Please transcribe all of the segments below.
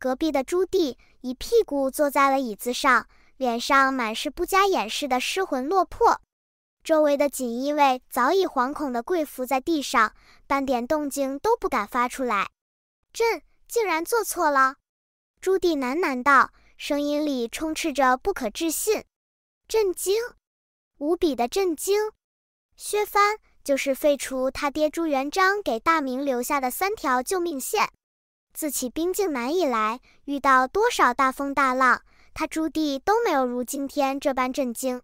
隔壁的朱棣一屁股坐在了椅子上，脸上满是不加掩饰的失魂落魄。周围的锦衣卫早已惶恐的跪伏在地上，半点动静都不敢发出来。朕竟然做错了！朱棣喃喃道，声音里充斥着不可置信、震惊，无比的震惊。削藩就是废除他爹朱元璋给大明留下的三条救命线。自起兵靖难以来，遇到多少大风大浪，他朱棣都没有如今天这般震惊。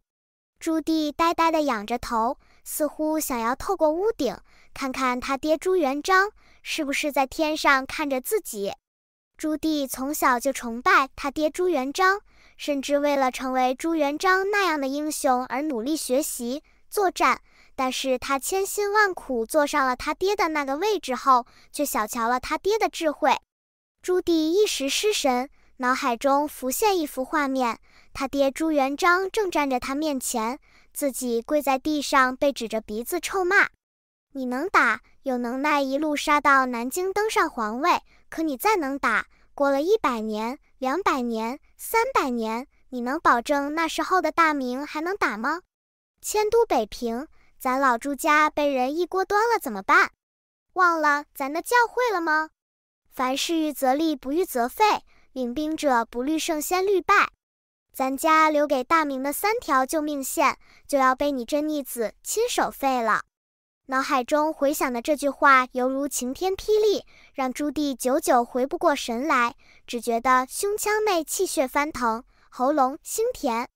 朱棣呆呆地仰着头，似乎想要透过屋顶，看看他爹朱元璋是不是在天上看着自己。朱棣从小就崇拜他爹朱元璋，甚至为了成为朱元璋那样的英雄而努力学习作战。但是他千辛万苦坐上了他爹的那个位置后，却小瞧了他爹的智慧。朱棣一时失神，脑海中浮现一幅画面：他爹朱元璋正站着他面前，自己跪在地上被指着鼻子臭骂：“你能打，有能耐一路杀到南京登上皇位。可你再能打，过了一百年、两百年、三百年，你能保证那时候的大明还能打吗？迁都北平。”咱老朱家被人一锅端了，怎么办？忘了咱的教诲了吗？凡事预则立，不预则废。领兵者不虑胜先虑败。咱家留给大明的三条救命线，就要被你这逆子亲手废了。脑海中回响的这句话，犹如晴天霹雳，让朱棣久久回不过神来，只觉得胸腔内气血翻腾，喉咙腥甜。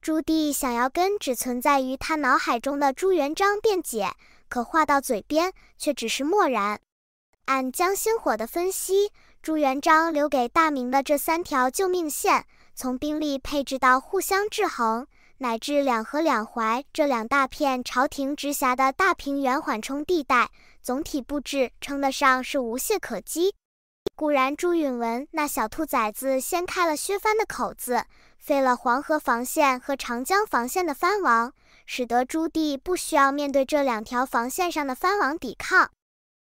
朱棣想要跟只存在于他脑海中的朱元璋辩解，可话到嘴边却只是漠然。按江心火的分析，朱元璋留给大明的这三条救命线，从兵力配置到互相制衡，乃至两河两淮这两大片朝廷直辖的大平原缓冲地带，总体布置称得上是无懈可击。固然，朱允文那小兔崽子掀开了削藩的口子。废了黄河防线和长江防线的藩王，使得朱棣不需要面对这两条防线上的藩王抵抗。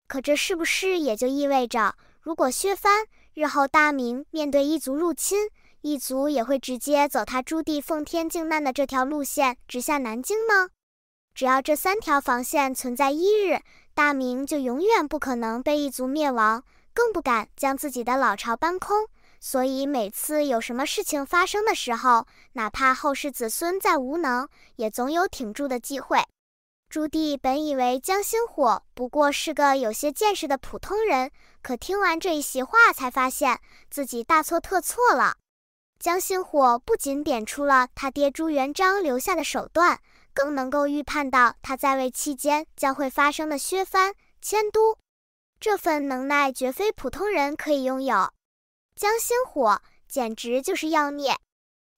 可这是不是也就意味着，如果削藩，日后大明面对异族入侵，异族也会直接走他朱棣奉天靖难的这条路线，直下南京吗？只要这三条防线存在一日，大明就永远不可能被异族灭亡，更不敢将自己的老巢搬空。所以每次有什么事情发生的时候，哪怕后世子孙再无能，也总有挺住的机会。朱棣本以为江心火不过是个有些见识的普通人，可听完这一席话，才发现自己大错特错了。江心火不仅点出了他爹朱元璋留下的手段，更能够预判到他在位期间将会发生的削藩、迁都，这份能耐绝非普通人可以拥有。江心火简直就是妖孽！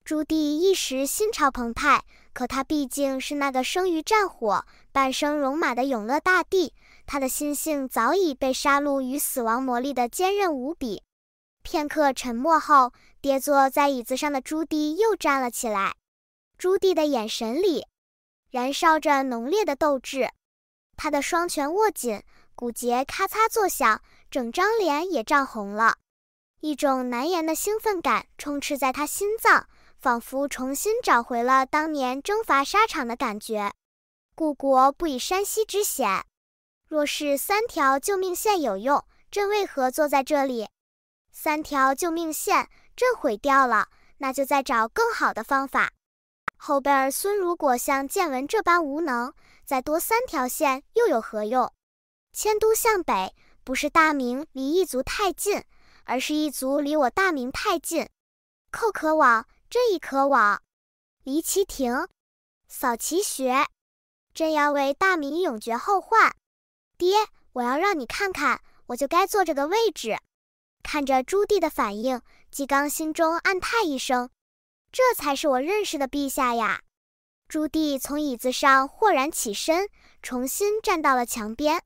朱棣一时心潮澎湃，可他毕竟是那个生于战火、半生戎马的永乐大帝，他的心性早已被杀戮与死亡磨砺的坚韧无比。片刻沉默后，跌坐在椅子上的朱棣又站了起来。朱棣的眼神里燃烧着浓烈的斗志，他的双拳握紧，骨节咔嚓作响，整张脸也涨红了。一种难言的兴奋感充斥在他心脏，仿佛重新找回了当年征伐沙场的感觉。故国不以山溪之险，若是三条救命线有用，朕为何坐在这里？三条救命线，朕毁掉了，那就再找更好的方法。后辈儿孙如果像建文这般无能，再多三条线又有何用？迁都向北，不是大明离异族太近。而是一族离我大明太近，寇可往，这一可往。离其庭，扫其穴，朕要为大明永绝后患。爹，我要让你看看，我就该坐这个位置。看着朱棣的反应，纪刚心中暗叹一声，这才是我认识的陛下呀。朱棣从椅子上豁然起身，重新站到了墙边。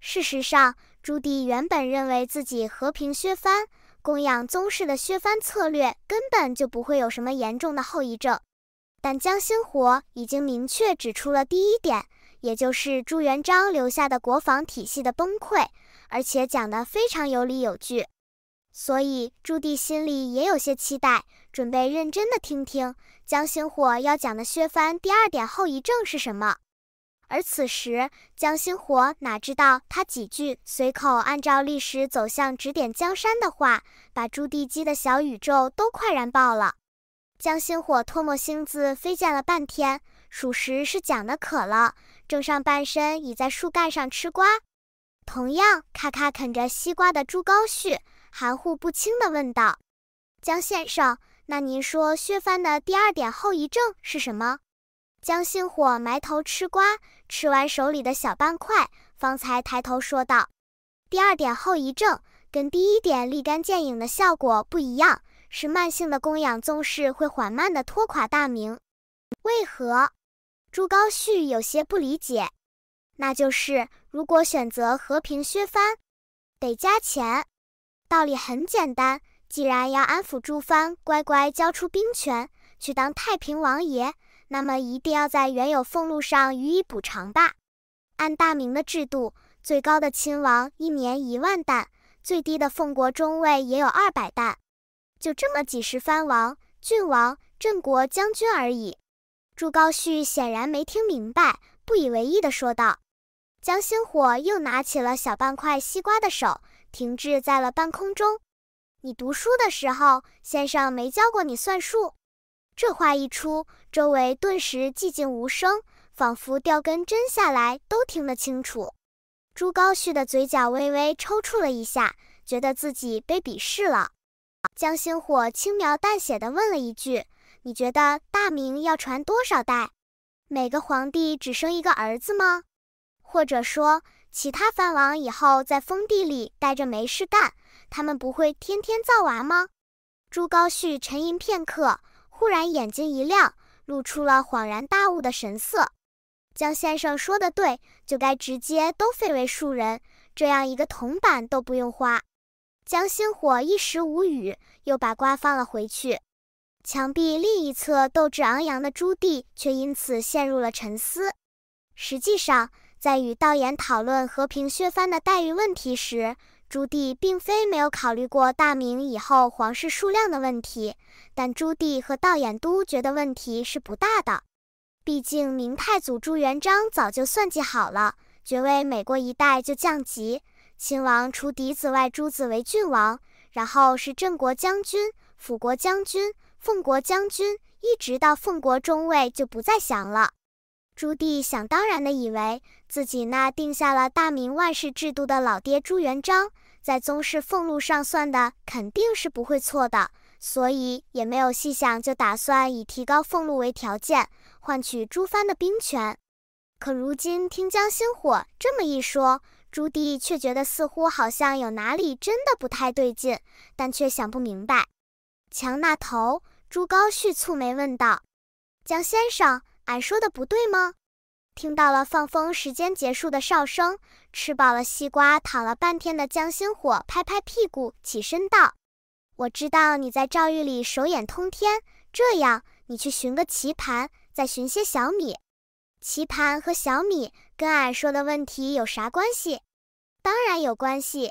事实上。朱棣原本认为自己和平削藩、供养宗室的削藩策略根本就不会有什么严重的后遗症，但江兴火已经明确指出了第一点，也就是朱元璋留下的国防体系的崩溃，而且讲的非常有理有据，所以朱棣心里也有些期待，准备认真的听听江兴火要讲的削藩第二点后遗症是什么。而此时，江星火哪知道他几句随口按照历史走向指点江山的话，把朱棣基的小宇宙都快燃爆了。江星火唾沫星子飞溅了半天，属实是讲得渴了，正上半身倚在树干上吃瓜。同样，咔咔啃着西瓜的朱高煦含糊不清地问道：“江先生，那您说削藩的第二点后遗症是什么？”江星火埋头吃瓜，吃完手里的小半块，方才抬头说道：“第二点后遗症跟第一点立竿见影的效果不一样，是慢性的供养纵势会缓慢的拖垮大明。为何？”朱高煦有些不理解，那就是如果选择和平削藩，得加钱。道理很简单，既然要安抚朱藩，乖乖交出兵权，去当太平王爷。那么一定要在原有俸禄上予以补偿吧。按大明的制度，最高的亲王一年一万担，最低的奉国中尉也有二百担。就这么几十藩王、郡王、镇国将军而已。朱高煦显然没听明白，不以为意的说道。江心火又拿起了小半块西瓜的手，停滞在了半空中。你读书的时候，先生没教过你算术？这话一出，周围顿时寂静无声，仿佛掉根针下来都听得清楚。朱高煦的嘴角微微抽搐了一下，觉得自己被鄙视了。江星火轻描淡写的问了一句：“你觉得大明要传多少代？每个皇帝只生一个儿子吗？或者说，其他藩王以后在封地里待着没事干，他们不会天天造娃吗？”朱高煦沉吟片刻。忽然眼睛一亮，露出了恍然大悟的神色。江先生说的对，就该直接都废为庶人，这样一个铜板都不用花。江星火一时无语，又把瓜放了回去。墙壁另一侧斗志昂扬的朱棣却因此陷入了沉思。实际上，在与道衍讨论和平削藩的待遇问题时，朱棣并非没有考虑过大明以后皇室数量的问题，但朱棣和道衍都觉得问题是不大的。毕竟明太祖朱元璋早就算计好了，爵位每过一代就降级，亲王除嫡子外，诸子为郡王，然后是镇国将军、辅国将军、奉国将军，一直到奉国中尉就不再降了。朱棣想当然的以为自己那定下了大明万世制度的老爹朱元璋。在宗室俸禄上算的肯定是不会错的，所以也没有细想，就打算以提高俸禄为条件，换取朱藩的兵权。可如今听江心火这么一说，朱棣却觉得似乎好像有哪里真的不太对劲，但却想不明白。墙那头，朱高煦蹙眉问道：“江先生，俺说的不对吗？”听到了放风时间结束的哨声，吃饱了西瓜躺了半天的江心火拍拍屁股起身道：“我知道你在诏狱里手眼通天，这样你去寻个棋盘，再寻些小米。棋盘和小米跟俺说的问题有啥关系？当然有关系。”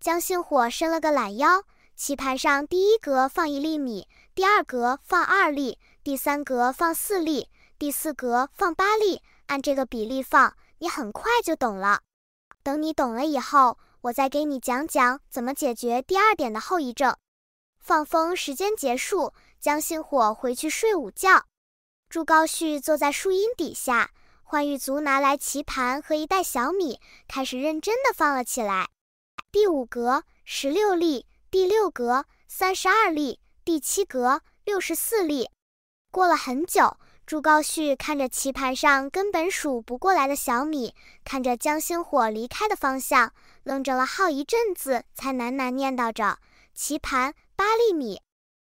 江心火伸了个懒腰，棋盘上第一格放一粒米，第二格放二粒，第三格放四粒，第四格放八粒。按这个比例放，你很快就懂了。等你懂了以后，我再给你讲讲怎么解决第二点的后遗症。放风时间结束，将信火回去睡午觉。朱高煦坐在树荫底下，欢玉族拿来棋盘和一袋小米，开始认真的放了起来。第五格十六粒，第六格三十二粒，第七格六十四粒。过了很久。朱高煦看着棋盘上根本数不过来的小米，看着江星火离开的方向，愣着了好一阵子，才喃喃念叨着：“棋盘八粒米。”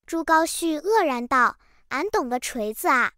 朱高煦愕然道：“俺懂个锤子啊！”